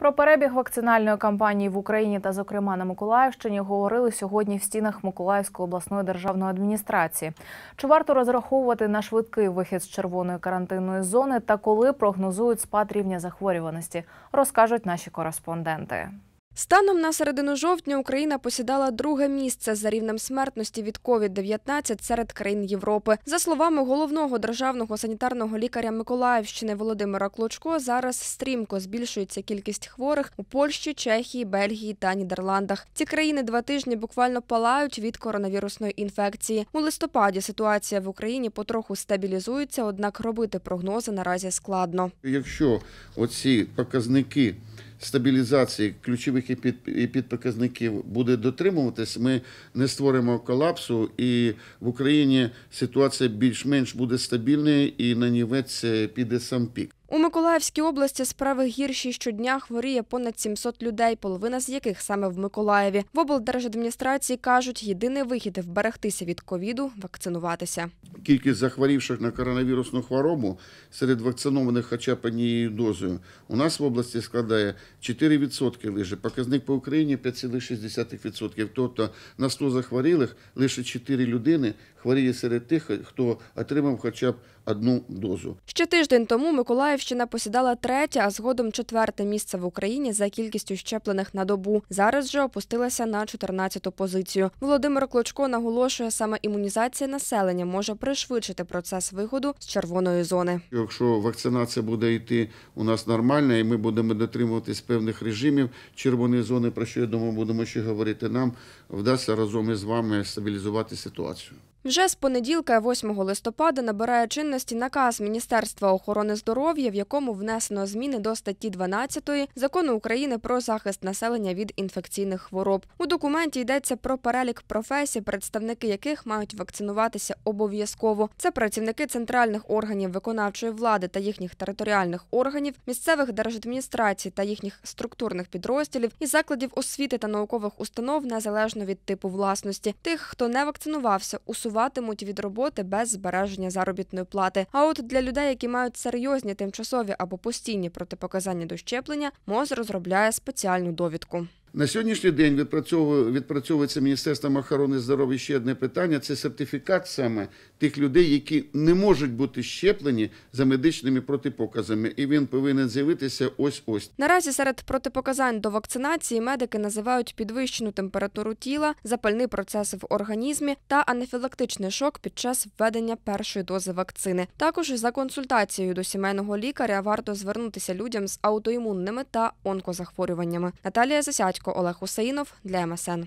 Про перебіг вакцинальної кампанії в Україні та, зокрема, на Миколаївщині говорили сьогодні в стінах Миколаївської обласної державної адміністрації. Чи варто розраховувати на швидкий вихід з червоної карантинної зони та коли прогнозують спад рівня захворюваності, розкажуть наші кореспонденти. Станом на середину жовтня Україна посідала друге місце за рівнем смертності від COVID-19 серед країн Європи. За словами головного державного санітарного лікаря Миколаївщини Володимира Клочко, зараз стрімко збільшується кількість хворих у Польщі, Чехії, Бельгії та Нідерландах. Ці країни два тижні буквально палають від коронавірусної інфекції. У листопаді ситуація в Україні потроху стабілізується однак робити прогнози наразі складно. Якщо оці показники стабілізації ключових і підпоказників буде дотримуватись, ми не створимо колапсу, і в Україні ситуація більш-менш буде стабільною, і на нівець е, піде сам пік. У Миколаївській області справи гірші щодня хворіє понад 700 людей, половина з яких саме в Миколаєві. В облдержадміністрації кажуть, єдиний вихід вберегтися від ковіду вакцинуватися. Кількість захворівших на коронавірусну хворобу серед вакцинованих, хоча б однією дозою, у нас в області складає 4% лише. Показник по Україні 5,6%. Тобто на 100 захворілих лише 4 людини хворіє серед тих, хто отримав хоча б одну дозу. Ще тиждень тому Миколаїв. Миколаївщина посідала третє, а згодом четверте місце в Україні за кількістю щеплених на добу. Зараз же опустилася на 14-ту позицію. Володимир Клочко наголошує, саме імунізація населення може пришвидшити процес виходу з червоної зони. Якщо вакцинація буде йти у нас нормально, і ми будемо дотримуватись певних режимів червоної зони, про що я думаю, будемо ще говорити. Нам вдасться разом із вами стабілізувати ситуацію. Вже з понеділка, 8 листопада, набирає чинності наказ Міністерства охорони здоров'я, в якому внесено зміни до статті 12 закону України про захист населення від інфекційних хвороб. У документі йдеться про перелік професій, представники яких мають вакцинуватися обов'язково. Це працівники центральних органів виконавчої влади та їхніх територіальних органів, місцевих держадміністрацій та їхніх структурних підрозділів і закладів освіти та наукових установ незалежно від типу власності. Тих, хто не вакцинувався, у усували усуватимуть від роботи без збереження заробітної плати. А от для людей, які мають серйозні тимчасові або постійні протипоказання до щеплення, МОЗ розробляє спеціальну довідку. На сьогоднішній день відпрацьовує відпрацьовується Міністерством охорони здоров'я ще одне питання: це сертифікат саме тих людей, які не можуть бути щеплені за медичними протипоказами, і він повинен з'явитися ось ось. Наразі серед протипоказань до вакцинації медики називають підвищену температуру тіла, запальний процес в організмі та анафілактичний шок під час введення першої дози вакцини. Також за консультацією до сімейного лікаря варто звернутися людям з аутоімунними та онкозахворюваннями. Наталія Засядь. Олег Хусаїнов для МСН.